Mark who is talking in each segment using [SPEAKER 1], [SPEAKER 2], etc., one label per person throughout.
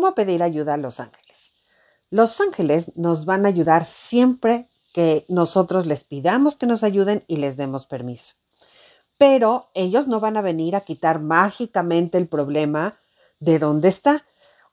[SPEAKER 1] cómo pedir ayuda a los ángeles. Los ángeles nos van a ayudar siempre que nosotros les pidamos que nos ayuden y les demos permiso. Pero ellos no van a venir a quitar mágicamente el problema de dónde está.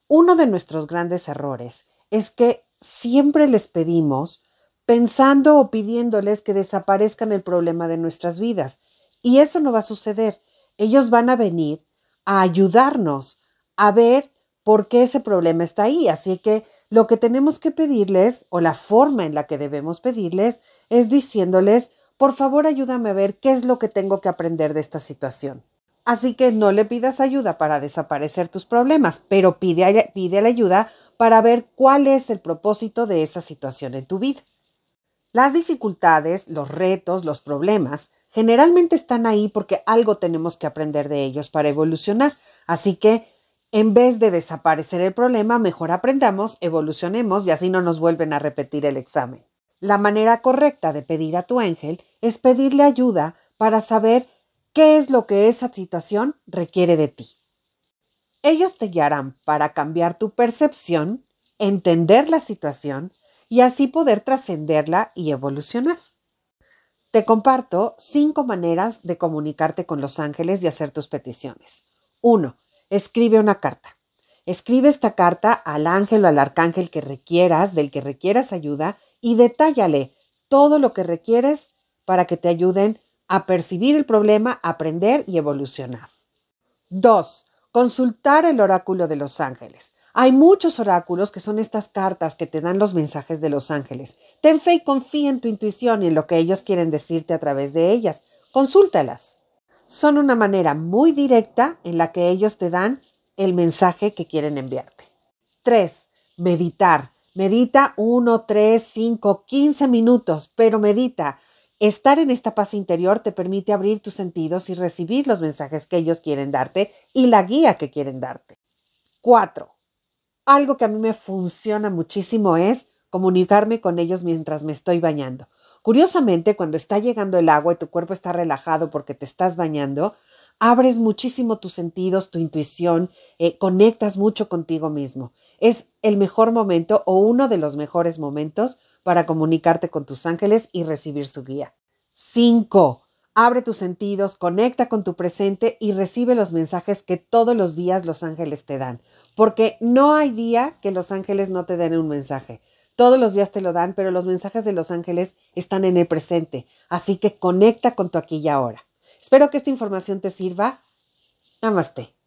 [SPEAKER 1] Uno de nuestros grandes errores es que siempre les pedimos pensando o pidiéndoles que desaparezcan el problema de nuestras vidas. Y eso no va a suceder. Ellos van a venir a ayudarnos a ver porque ese problema está ahí. Así que lo que tenemos que pedirles, o la forma en la que debemos pedirles, es diciéndoles, por favor ayúdame a ver qué es lo que tengo que aprender de esta situación. Así que no le pidas ayuda para desaparecer tus problemas, pero pide, pide la ayuda para ver cuál es el propósito de esa situación en tu vida. Las dificultades, los retos, los problemas generalmente están ahí porque algo tenemos que aprender de ellos para evolucionar. Así que en vez de desaparecer el problema, mejor aprendamos, evolucionemos y así no nos vuelven a repetir el examen. La manera correcta de pedir a tu ángel es pedirle ayuda para saber qué es lo que esa situación requiere de ti. Ellos te guiarán para cambiar tu percepción, entender la situación y así poder trascenderla y evolucionar. Te comparto cinco maneras de comunicarte con los ángeles y hacer tus peticiones. 1 escribe una carta. Escribe esta carta al ángel o al arcángel que requieras, del que requieras ayuda, y detállale todo lo que requieres para que te ayuden a percibir el problema, aprender y evolucionar. Dos, Consultar el oráculo de los ángeles. Hay muchos oráculos que son estas cartas que te dan los mensajes de los ángeles. Ten fe y confía en tu intuición y en lo que ellos quieren decirte a través de ellas. Consúltalas son una manera muy directa en la que ellos te dan el mensaje que quieren enviarte. 3. Meditar. Medita 1, 3, 5, 15 minutos, pero medita. Estar en esta paz interior te permite abrir tus sentidos y recibir los mensajes que ellos quieren darte y la guía que quieren darte. 4. Algo que a mí me funciona muchísimo es comunicarme con ellos mientras me estoy bañando. Curiosamente, cuando está llegando el agua y tu cuerpo está relajado porque te estás bañando, abres muchísimo tus sentidos, tu intuición, eh, conectas mucho contigo mismo. Es el mejor momento o uno de los mejores momentos para comunicarte con tus ángeles y recibir su guía. 5. Abre tus sentidos, conecta con tu presente y recibe los mensajes que todos los días los ángeles te dan, porque no hay día que los ángeles no te den un mensaje. Todos los días te lo dan, pero los mensajes de los ángeles están en el presente, así que conecta con tu aquí y ahora. Espero que esta información te sirva. Namaste.